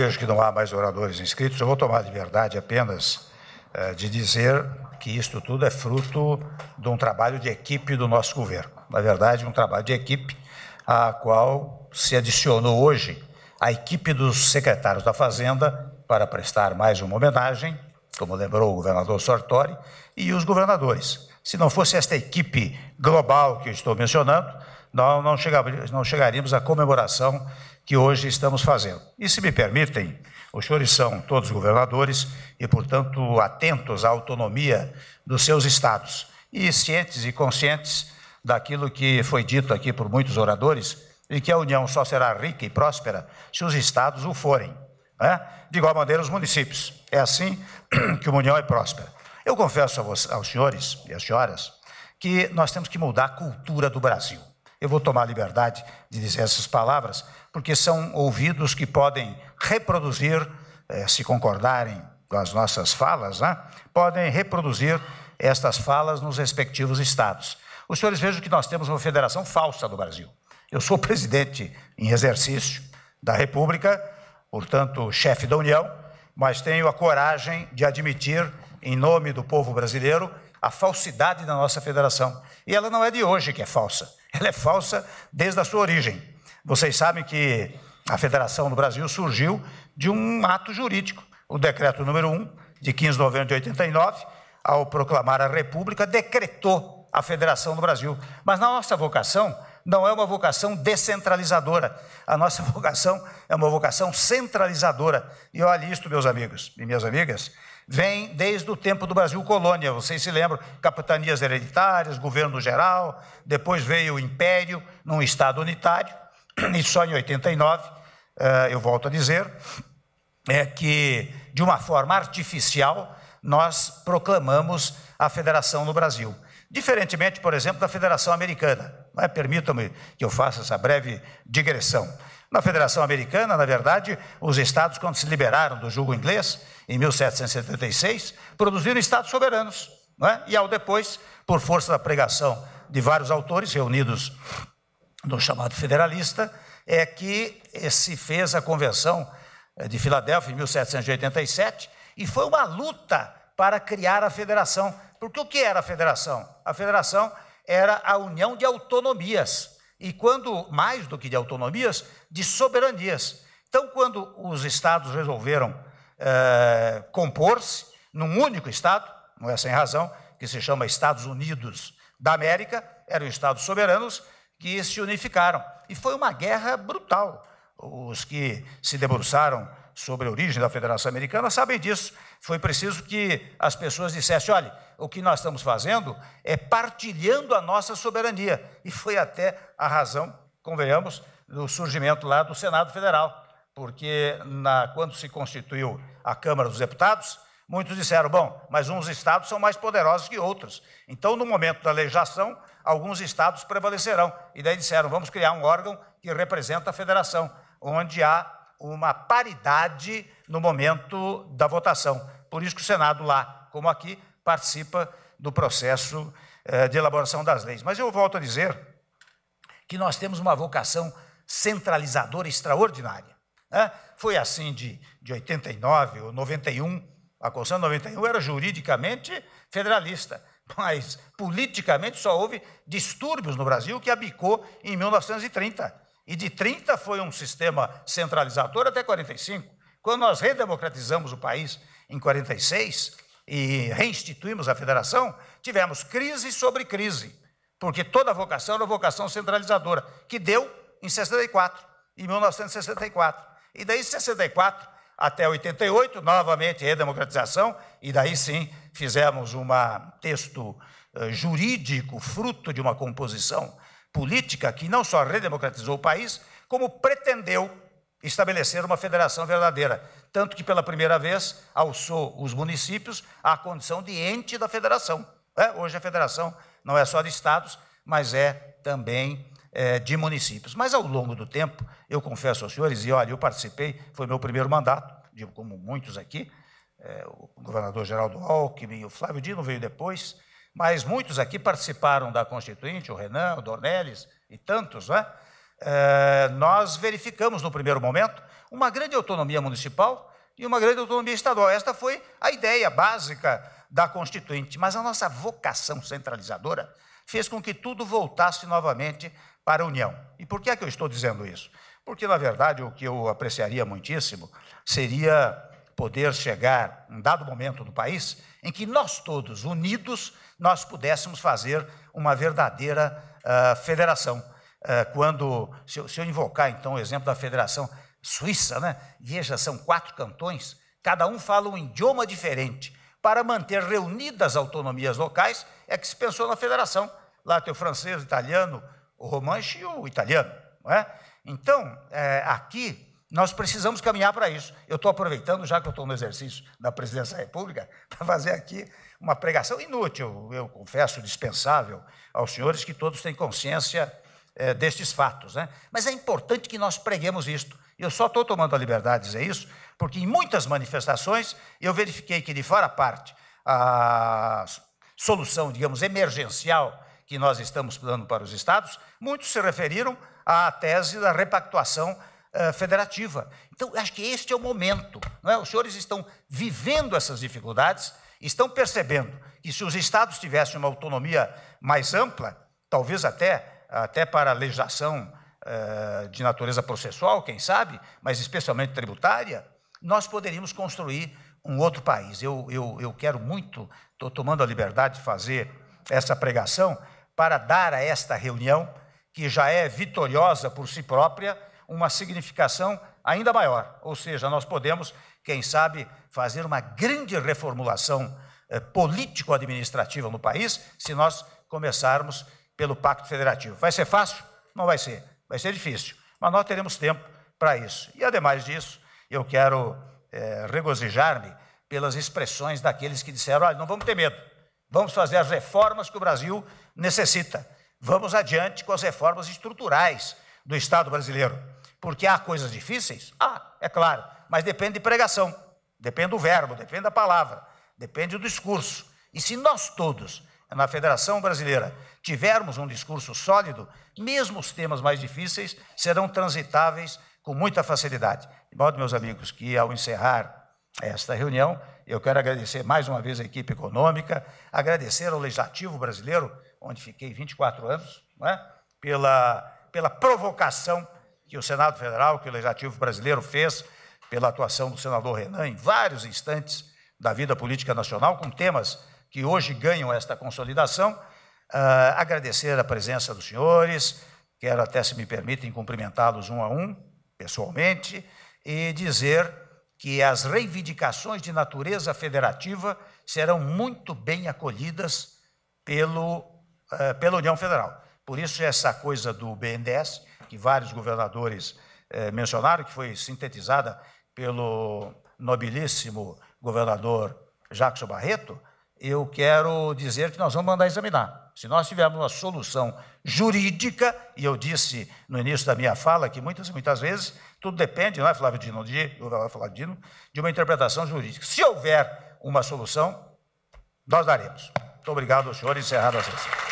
vejo que não há mais oradores inscritos, eu vou tomar liberdade apenas eh, de dizer que isto tudo é fruto de um trabalho de equipe do nosso governo. Na verdade, um trabalho de equipe a qual se adicionou hoje a equipe dos secretários da Fazenda para prestar mais uma homenagem, como lembrou o governador Sartori, e os governadores. Se não fosse esta equipe global que eu estou mencionando, nós não, chegaríamos à comemoração que hoje estamos fazendo. E se me permitem, os senhores são todos governadores e, portanto, atentos à autonomia dos seus estados e cientes e conscientes daquilo que foi dito aqui por muitos oradores e que a União só será rica e próspera se os estados o forem. Né? De igual maneira, os municípios. É assim que uma União é próspera. Eu confesso aos senhores e às senhoras que nós temos que mudar a cultura do Brasil. Eu vou tomar liberdade de dizer essas palavras, porque são ouvidos que podem reproduzir, eh, se concordarem com as nossas falas, né? podem reproduzir estas falas nos respectivos estados. Os senhores vejam que nós temos uma federação falsa do Brasil. Eu sou presidente em exercício da República, portanto, chefe da União, mas tenho a coragem de admitir, em nome do povo brasileiro, a falsidade da nossa federação. E ela não é de hoje que é falsa, ela é falsa desde a sua origem. Vocês sabem que a federação do Brasil surgiu de um ato jurídico, o decreto número 1, de 15 de novembro de 89, ao proclamar a República, decretou a federação do Brasil. Mas na nossa vocação, não é uma vocação descentralizadora. A nossa vocação é uma vocação centralizadora. E olha isto, meus amigos e minhas amigas, vem desde o tempo do Brasil colônia. Vocês se lembram, capitanias hereditárias, governo geral, depois veio o império num estado unitário, e só em 89, eh, eu volto a dizer, é que de uma forma artificial nós proclamamos a federação no Brasil. Diferentemente, por exemplo, da Federação Americana. É? Permitam-me que eu faça essa breve digressão. Na Federação Americana, na verdade, os estados, quando se liberaram do julgo inglês, em 1776, produziram estados soberanos. É? E ao depois, por força da pregação de vários autores reunidos no chamado federalista, é que se fez a Convenção eh, de Filadélfia em 1787 e foi uma luta para criar a federação. Porque o que era a federação? A federação era a união de autonomias e quando mais do que de autonomias, de soberanias. Então, quando os estados resolveram é, compor-se num único estado, não é sem razão, que se chama Estados Unidos da América, eram estados soberanos que se unificaram. E foi uma guerra brutal. Os que se debruçaram sobre a origem da Federação Americana sabem disso. Foi preciso que as pessoas dissessem: olha, o que nós estamos fazendo é partilhando a nossa soberania. E foi até a razão, convenhamos, do surgimento lá do Senado Federal, porque na, quando se constituiu a Câmara dos Deputados, muitos disseram: bom, mas uns estados são mais poderosos que outros. Então, no momento da legislação, alguns estados prevalecerão. E daí disseram: vamos criar um órgão que representa a federação, onde há uma paridade no momento da votação. Por isso que o Senado, lá como aqui, participa do processo eh, de elaboração das leis. Mas eu volto a dizer que nós temos uma vocação centralizadora extraordinária. Né? Foi assim de, de 89 ou 91. A Constituição de 91 era juridicamente federalista, mas politicamente só houve distúrbios no Brasil que abicou em 1930. E de 30 foi um sistema centralizador até 45. Quando nós redemocratizamos o país em 46 e reinstituímos a federação, tivemos crise sobre crise, porque toda a vocação era vocação centralizadora, que deu em 64, em 1964. E daí 64 até 88, novamente redemocratização, e daí sim fizemos um texto eh, jurídico, fruto de uma composição política que não só redemocratizou o país, como pretendeu estabelecer uma federação verdadeira, tanto que pela primeira vez alçou os municípios à condição de ente da federação. É, hoje a federação não é só de estados, mas é também é, de municípios. Mas ao longo do tempo, eu confesso aos senhores, e olha, eu participei, foi meu primeiro mandato, digo como muitos aqui, é, o governador Geraldo Alckmin, o Flávio Dino veio depois, mas muitos aqui participaram da Constituinte, o Renan, o Dornelles e tantos, né? É, nós verificamos no primeiro momento uma grande autonomia municipal e uma grande autonomia estadual. Esta foi a ideia básica da Constituinte, mas a nossa vocação centralizadora fez com que tudo voltasse novamente para a União. E por que é que eu estou dizendo isso? Porque, na verdade, o que eu apreciaria muitíssimo seria poder chegar um dado momento no país em que nós todos, unidos, nós pudéssemos fazer uma verdadeira uh, federação. Uh, quando, se eu, se eu, invocar então o exemplo da federação suíça, né? veja, são quatro cantões, cada um fala um idioma diferente. Para manter reunidas as autonomias locais, é que se pensou na federação. Lá tem o francês, o italiano, o romanche e o italiano. Não é? Então, é, aqui nós precisamos caminhar para isso. Eu estou aproveitando, já que eu estou no exercício da presidência da República, para fazer aqui uma pregação inútil, eu confesso, dispensável aos senhores que todos têm consciência é, destes fatos. Né? Mas é importante que nós preguemos isto. Eu só estou tomando a liberdade de dizer isso, porque em muitas manifestações eu verifiquei que, de fora a parte, a solução, digamos, emergencial que nós estamos dando para os estados, muitos se referiram à tese da repactuação ah, federativa. Então, acho que este é o momento. É? Os senhores estão vivendo essas dificuldades, estão percebendo que se os estados tivessem uma autonomia mais ampla, talvez até, até para a legislação uh, de natureza processual, quem sabe, mas especialmente tributária, nós poderíamos construir um outro país. Eu, eu, eu quero muito, estou tomando a liberdade de fazer essa pregação para dar a esta reunião, que já é vitoriosa por si própria, uma significação ainda maior. Ou seja, nós podemos, quem sabe, fazer uma grande reformulação eh, político-administrativa no país se nós começarmos pelo Pacto Federativo. Vai ser fácil? Não vai ser. Vai ser difícil. Mas nós teremos tempo para isso. E, ademais disso, eu quero eh, regozijar-me pelas expressões daqueles que disseram: olha, não vamos ter medo, vamos fazer as reformas que o Brasil necessita. Vamos adiante com as reformas estruturais do Estado brasileiro. Porque há coisas difíceis? Ah, é claro, mas depende de pregação, depende do verbo, depende da palavra, depende do discurso. E se nós todos, na Federação Brasileira, tivermos um discurso sólido, mesmo os temas mais difíceis serão transitáveis com muita facilidade. De modo, meus amigos, que ao encerrar esta reunião, eu quero agradecer mais uma vez a equipe econômica, agradecer ao Legislativo Brasileiro, onde fiquei 24 anos, é? pela, pela provocação que o Senado Federal, que o Legislativo Brasileiro fez pela atuação do senador Renan em vários instantes da vida política nacional, com temas que hoje ganham esta consolidação. Uh, agradecer a presença dos senhores, quero até, se me permitem, cumprimentá-los um a um, pessoalmente, e dizer que as reivindicações de natureza federativa serão muito bem acolhidas pelo, uh, pela União Federal. Por isso, essa coisa do BNDES, que vários governadores eh, mencionaram, que foi sintetizada pelo nobilíssimo governador Jackson Barreto, eu quero dizer que nós vamos mandar examinar. Se nós tivermos uma solução jurídica, e eu disse no início da minha fala que muitas muitas vezes tudo depende, não é, Flávio Dino, de, Flávio Dino, de uma interpretação jurídica. Se houver uma solução, nós daremos. Muito obrigado, senhor. encerrado. a sessão.